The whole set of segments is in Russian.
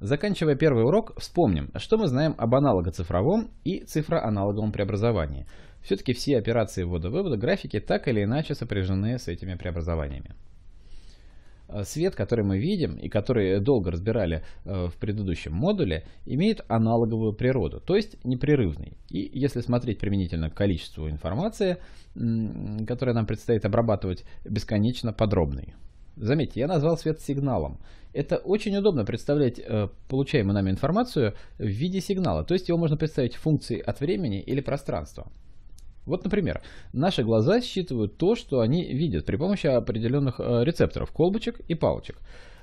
Заканчивая первый урок, вспомним, что мы знаем об аналогоцифровом и цифроаналоговом преобразовании. Все-таки все операции ввода-вывода графики так или иначе сопряжены с этими преобразованиями. Э, свет, который мы видим и который долго разбирали э, в предыдущем модуле, имеет аналоговую природу, то есть непрерывный. И если смотреть применительно к количеству информации, которое нам предстоит обрабатывать, бесконечно подробный. Заметьте, я назвал свет сигналом. Это очень удобно представлять э, получаемую нами информацию в виде сигнала. То есть его можно представить функцией от времени или пространства. Вот, например, наши глаза считывают то, что они видят при помощи определенных э, рецепторов, колбочек и палочек.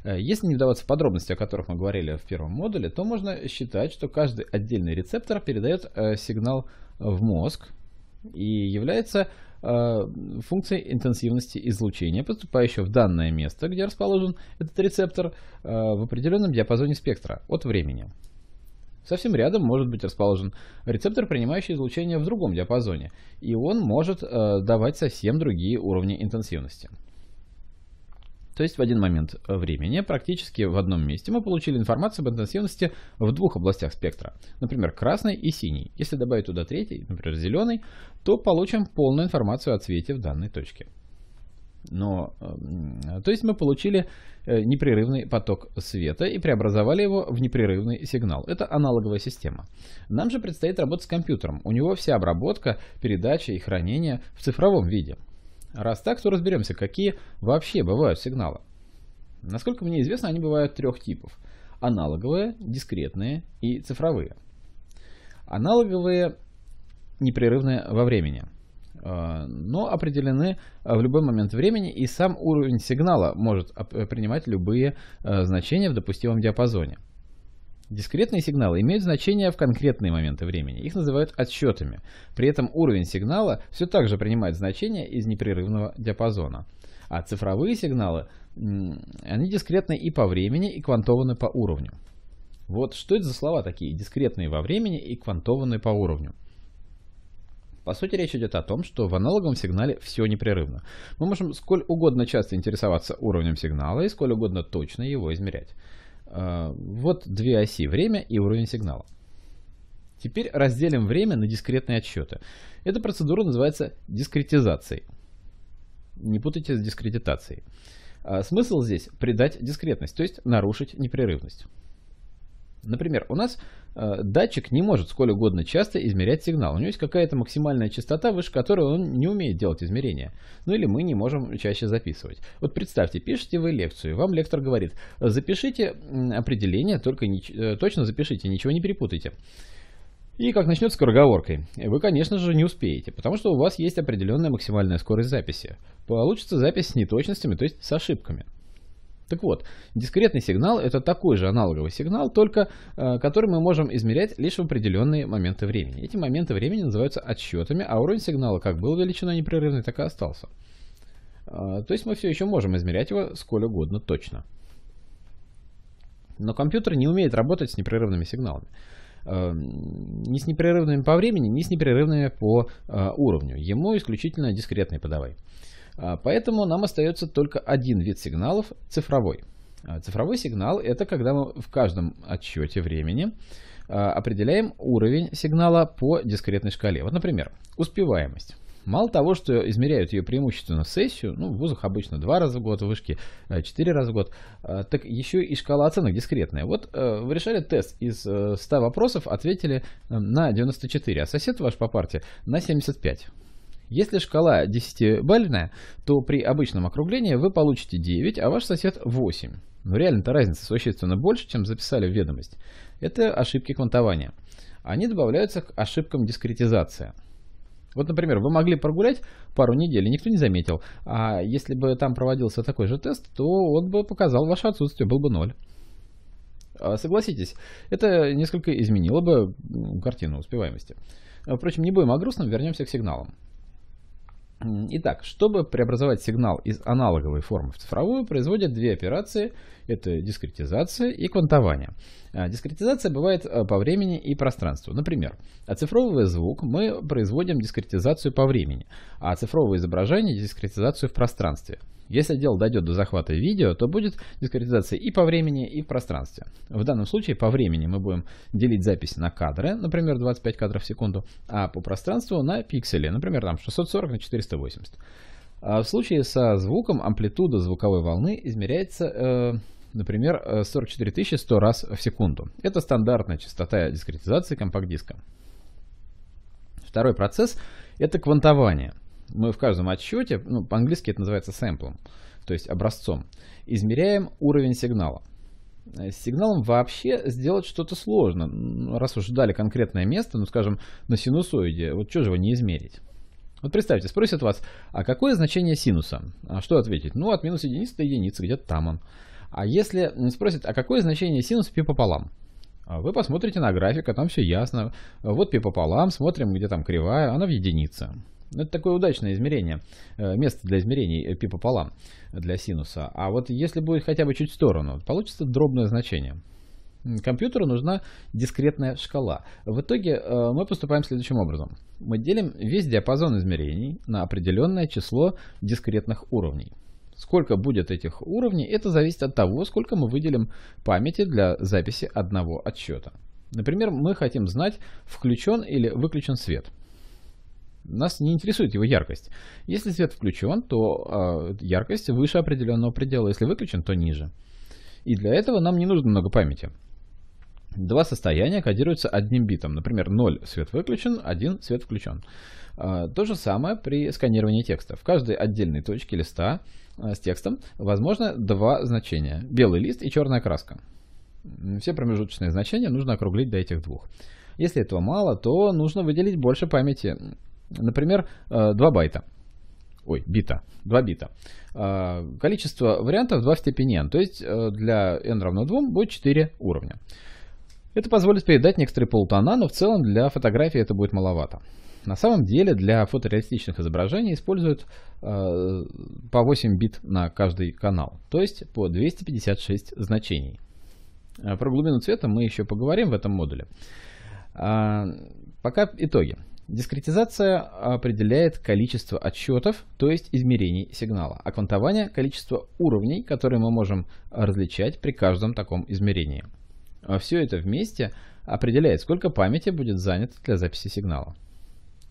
Э, если не вдаваться в подробности, о которых мы говорили в первом модуле, то можно считать, что каждый отдельный рецептор передает э, сигнал в мозг и является Э, функции интенсивности излучения, поступающего в данное место, где расположен этот рецептор, э, в определенном диапазоне спектра от времени. Совсем рядом может быть расположен рецептор, принимающий излучение в другом диапазоне, и он может э, давать совсем другие уровни интенсивности. То есть в один момент э, времени, практически в одном месте, мы получили информацию об интенсивности в двух областях спектра. Например, красный и синий. Если добавить туда третий, например, зеленый, то получим полную информацию о цвете в данной точке. Но, эм, то есть мы получили э, непрерывный поток света и преобразовали его в непрерывный сигнал. Это аналоговая система. Нам же предстоит работать с компьютером. У него вся обработка, передача и хранение в цифровом виде. Раз так, то разберемся, какие вообще бывают сигналы. Насколько мне известно, они бывают трех типов. Аналоговые, дискретные и цифровые. Аналоговые непрерывные во времени, а, но определены а, в любой момент времени, и сам уровень сигнала может принимать любые а, значения в допустимом диапазоне. Дискретные сигналы имеют значение в конкретные моменты времени, их называют отсчетами. При этом уровень сигнала все так же принимает значение из непрерывного диапазона. А цифровые сигналы, они дискретны и по времени, и квантованы по уровню. Вот что это за слова такие, дискретные во времени и квантованные по уровню. По сути, речь идет о том, что в аналоговом сигнале все непрерывно. Мы можем сколь угодно часто интересоваться уровнем сигнала и сколь угодно точно его измерять. А, вот две оси – время и уровень сигнала. Теперь разделим время на дискретные отсчеты. Эта процедура называется дискретизацией. Не путайте с дискредитацией. А, смысл здесь – придать дискретность, то есть нарушить непрерывность. Например, у нас Э, датчик не может сколь угодно часто измерять сигнал. У него есть какая-то максимальная частота, выше которой он не умеет делать измерения. Ну или мы не можем чаще записывать. Вот представьте, пишете вы лекцию, вам лектор говорит, запишите определение, только не, э, точно запишите, ничего не перепутайте. И как начнется скороговоркой, вы, конечно же, не успеете, потому что у вас есть определенная максимальная скорость записи. Получится запись с неточностями, то есть с ошибками. Так вот, дискретный сигнал это такой же аналоговый сигнал, только э, который мы можем измерять лишь в определенные моменты времени. Эти моменты времени называются отсчетами, а уровень сигнала как был величина непрерывной, так и остался. Э, то есть мы все еще можем измерять его сколь угодно точно. Но компьютер не умеет работать с непрерывными сигналами. Э, ни с непрерывными по времени, ни с непрерывными по э, уровню. Ему исключительно дискретный подавай. А, поэтому нам остается только один вид сигналов – цифровой. А, цифровой сигнал – это когда мы в каждом отсчете времени а, определяем уровень сигнала по дискретной шкале. Вот, например, успеваемость. Мало того, что измеряют ее преимущественно сессию, ну, в вузах обычно два раза в год, в вышке э, четыре раза в год, так еще и шкала оценок дискретная. Вот э, вы решали тест из 100 э, вопросов, ответили на 94, а сосед ваш по парте на 75. Если шкала 10-бальная, то при обычном округлении вы получите 9, а ваш сосед 8. Но реально-то разница существенно больше, чем записали в ведомость. Это ошибки квантования. Они добавляются к ошибкам дискретизации. Вот, например, вы могли прогулять пару недель, и никто не заметил. А если бы там проводился такой же тест, то он бы показал ваше отсутствие, был бы ноль. А, согласитесь, это несколько изменило бы картину успеваемости. Впрочем, не будем о грустном, вернемся к сигналам. Итак, чтобы преобразовать сигнал из аналоговой формы в цифровую, производят две операции это дискретизация и квантование. А, дискретизация бывает э, по времени и пространству. Например, оцифровывая звук, мы производим дискретизацию по времени, а оцифровывая изображение – дискретизацию в пространстве. Если дело дойдет до захвата видео, то будет дискретизация и по времени, и в пространстве. В данном случае по времени мы будем делить запись на кадры, например, 25 кадров в секунду, а по пространству на пиксели, например, там 640 на 480. А в случае со звуком амплитуда звуковой волны измеряется э, например, 44 э, 100 раз в секунду. Это стандартная частота дискретизации компакт-диска. Второй процесс — это квантование. Мы в каждом отсчете, ну, по-английски это называется сэмплом, то есть образцом, измеряем уровень сигнала. Э, с сигналом вообще сделать что-то сложно, раз уж дали конкретное место, ну, скажем, на синусоиде, вот что же его не измерить? Вот представьте, спросят вас, а какое значение синуса? А что ответить? Ну, от минус единицы до единицы, где-то там он. А если спросят, а какое значение синус пи пополам? А вы посмотрите на график, а там все ясно. Вот пи пополам, смотрим, где там кривая, она в единице. Это такое удачное измерение, э, место для измерений э, пи пополам для синуса. А вот если будет хотя бы чуть в сторону, получится дробное значение. Компьютеру нужна дискретная шкала. В итоге э, мы поступаем следующим образом. Мы делим весь диапазон измерений на определенное число дискретных уровней. Сколько будет этих уровней, это зависит от того, сколько мы выделим памяти для записи одного отсчета. Например, мы хотим знать, включен или выключен свет. Нас не интересует его яркость. Если свет включен, то э, яркость выше определенного предела. Если выключен, то ниже. И для этого нам не нужно много памяти. Два состояния кодируются одним битом. Например, 0 свет выключен, 1 свет включен. А, то же самое при сканировании текста. В каждой отдельной точке листа а, с текстом возможно два значения. Белый лист и черная краска. Все промежуточные значения нужно округлить до этих двух. Если этого мало, то нужно выделить больше памяти. Например, 2 а, байта. Ой, бита. 2 бита. Количество вариантов 2 в степени n. То есть э, для n равно 2 будет 4 уровня. Это позволит передать некоторые полутона, но в целом для фотографии это будет маловато. На самом деле для фотореалистичных изображений используют э, по 8 бит на каждый канал, то есть по 256 значений. Э, про глубину цвета мы еще поговорим в этом модуле. А, пока итоги. Дискретизация определяет количество отсчетов, то есть измерений сигнала, а квантование – количество уровней, которые мы можем различать при каждом таком измерении. А все это вместе определяет, сколько памяти будет занято для записи сигнала.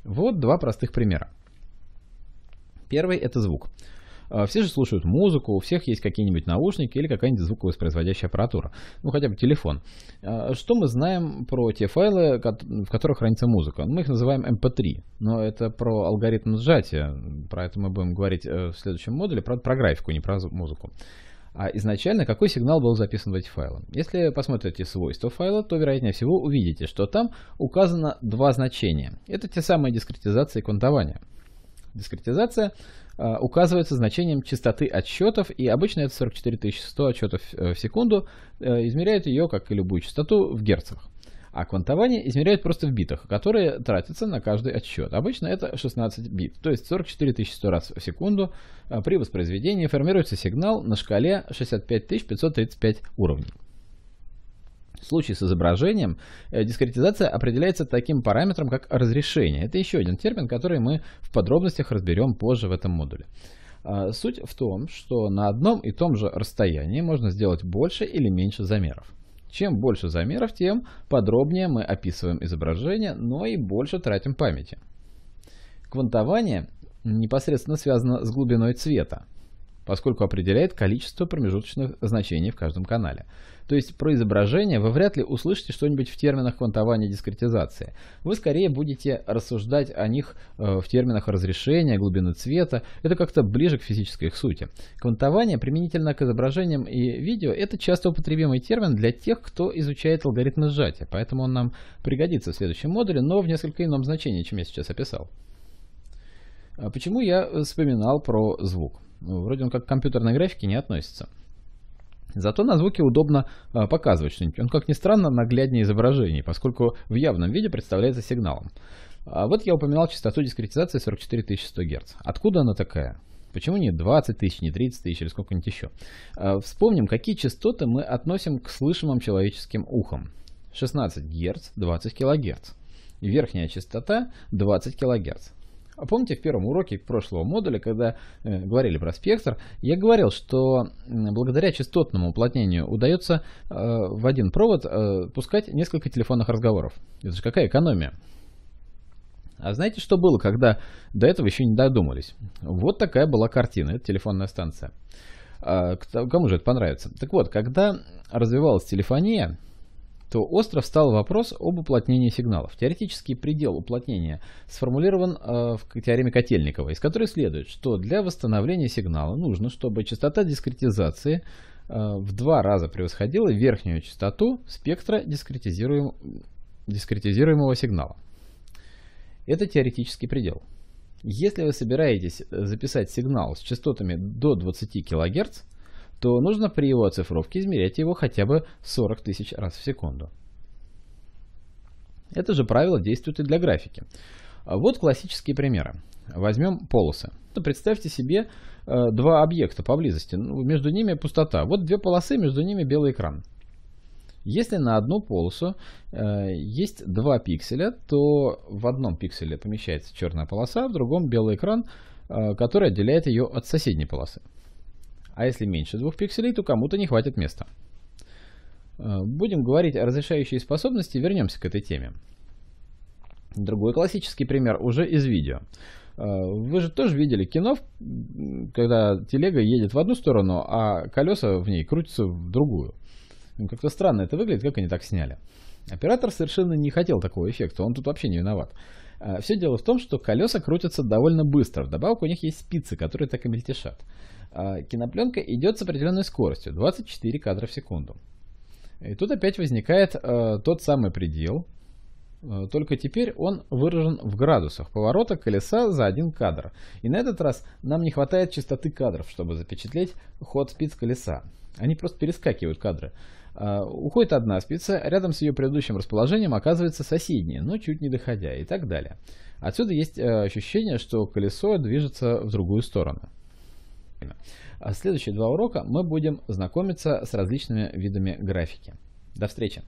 Вот два простых примера. Первый – это звук. А, все же слушают музыку, у всех есть какие-нибудь наушники или какая-нибудь звуковоспроизводящая аппаратура. Ну, хотя бы телефон. А, что мы знаем про те файлы, в которых хранится музыка? Ну, мы их называем MP3, эм но это про алгоритм сжатия. Про это мы будем говорить э, в следующем модуле, правда, про графику, не про музыку а изначально какой сигнал был записан в эти файлы. Если посмотрите свойства файла, то вероятнее всего увидите, что там указано два значения. Это те самые дискретизации и квантования. Дискретизация э, указывается значением частоты отсчетов, и обычно это 44100 отсчетов э, в секунду. Э, измеряют ее, как и любую частоту, в герцах. А квантование измеряют просто в битах, которые тратятся на каждый отсчет. Обычно это 16 бит, то есть 44 100 раз в секунду. А при воспроизведении формируется сигнал на шкале 65 535 уровней. В случае с изображением э, дискретизация определяется таким параметром, как разрешение. Это еще один термин, который мы в подробностях разберем позже в этом модуле. А, суть в том, что на одном и том же расстоянии можно сделать больше или меньше замеров. Чем больше замеров, тем подробнее мы описываем изображение, но и больше тратим памяти. Квантование непосредственно связано с глубиной цвета поскольку определяет количество промежуточных значений в каждом канале. То есть про изображение вы вряд ли услышите что-нибудь в терминах квантования дискретизации. Вы скорее будете рассуждать о них э, в терминах разрешения, глубины цвета. Это как-то ближе к физической их сути. Квантование применительно к изображениям и видео – это часто употребимый термин для тех, кто изучает алгоритмы сжатия, поэтому он нам пригодится в следующем модуле, но в несколько ином значении, чем я сейчас описал. А почему я вспоминал про звук? Ну, вроде он как к компьютерной графике не относится. Зато на звуке удобно а, показывать что-нибудь. Он, как ни странно, нагляднее изображений, поскольку в явном виде представляется сигналом. А вот я упоминал частоту дискретизации 44100 Гц. Откуда она такая? Почему не 20 тысяч, не 30 тысяч или сколько-нибудь еще? А, вспомним, какие частоты мы относим к слышимым человеческим ухам. 16 Гц, 20 кГц. Верхняя частота 20 кГц. А помните в первом уроке прошлого модуля, когда э, говорили про спектр, я говорил, что благодаря частотному уплотнению удается э, в один провод э, пускать несколько телефонных разговоров. Это же какая экономия? А знаете, что было, когда до этого еще не додумались? Вот такая была картина, это телефонная станция. Э, кому же это понравится? Так вот, когда развивалась телефония, то остро встал вопрос об уплотнении сигналов. Теоретический предел уплотнения сформулирован э, в теореме Котельникова, из которой следует, что для восстановления сигнала нужно, чтобы частота дискретизации э, в два раза превосходила верхнюю частоту спектра дискретизируем... дискретизируемого сигнала. Это теоретический предел. Если вы собираетесь э, записать сигнал с частотами до 20 кГц, то нужно при его оцифровке измерять его хотя бы 40 тысяч раз в секунду. Это же правило действует и для графики. Вот классические примеры. Возьмем полосы. Представьте себе э, два объекта поблизости. Ну, между ними пустота. Вот две полосы, между ними белый экран. Если на одну полосу э, есть два пикселя, то в одном пикселе помещается черная полоса, в другом белый экран, э, который отделяет ее от соседней полосы. А если меньше двух пикселей, то кому-то не хватит места. Э, будем говорить о разрешающей способности, вернемся к этой теме. Другой классический пример уже из видео. Э, вы же тоже видели кино, когда телега едет в одну сторону, а колеса в ней крутятся в другую. Ну, как-то странно это выглядит, как они так сняли. Оператор совершенно не хотел такого эффекта, он тут вообще не виноват. Э, Все дело в том, что колеса крутятся довольно быстро. Вдобавок у них есть спицы, которые так и мельтешат. Э, кинопленка идет с определенной скоростью, 24 кадра в секунду. И тут опять возникает э, тот самый предел, только теперь он выражен в градусах поворота колеса за один кадр. И на этот раз нам не хватает частоты кадров, чтобы запечатлеть ход спиц колеса. Они просто перескакивают кадры. А, уходит одна спица, рядом с ее предыдущим расположением оказывается соседняя, но чуть не доходя и так далее. Отсюда есть э, ощущение, что колесо движется в другую сторону. А следующие два урока мы будем знакомиться с различными видами графики. До встречи!